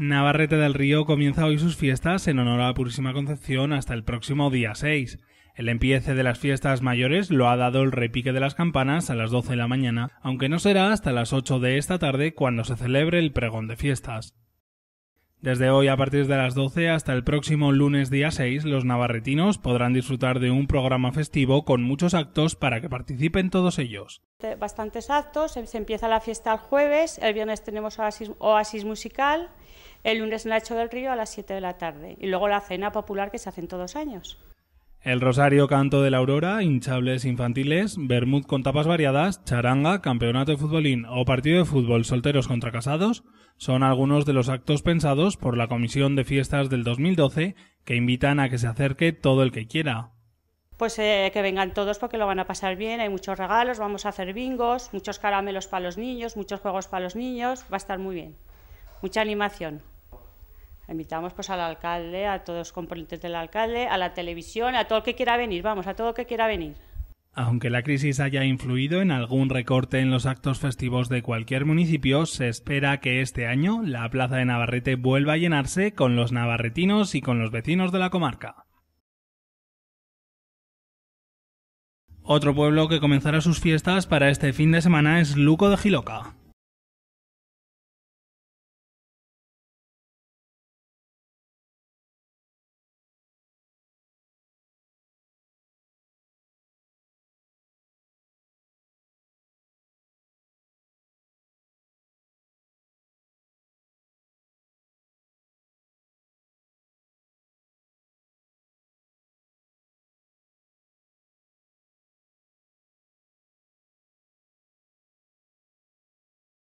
Navarrete del Río comienza hoy sus fiestas en honor a la Purísima Concepción hasta el próximo día 6. El empiece de las fiestas mayores lo ha dado el repique de las campanas a las 12 de la mañana, aunque no será hasta las 8 de esta tarde cuando se celebre el pregón de fiestas. Desde hoy a partir de las 12 hasta el próximo lunes día 6, los navarretinos podrán disfrutar de un programa festivo con muchos actos para que participen todos ellos. Bastantes actos, se empieza la fiesta el jueves, el viernes tenemos oasis, musical, el lunes Nacho del Río a las 7 de la tarde y luego la cena popular que se hace en todos años. El Rosario Canto de la Aurora, hinchables infantiles, Bermud con tapas variadas, charanga, campeonato de futbolín o partido de fútbol solteros contra casados son algunos de los actos pensados por la Comisión de Fiestas del 2012 que invitan a que se acerque todo el que quiera. Pues eh, que vengan todos porque lo van a pasar bien, hay muchos regalos, vamos a hacer bingos, muchos caramelos para los niños, muchos juegos para los niños, va a estar muy bien. Mucha animación. Invitamos pues al alcalde, a todos los componentes del alcalde, a la televisión, a todo el que quiera venir, vamos, a todo el que quiera venir. Aunque la crisis haya influido en algún recorte en los actos festivos de cualquier municipio, se espera que este año la plaza de Navarrete vuelva a llenarse con los navarretinos y con los vecinos de la comarca. Otro pueblo que comenzará sus fiestas para este fin de semana es Luco de Giloca.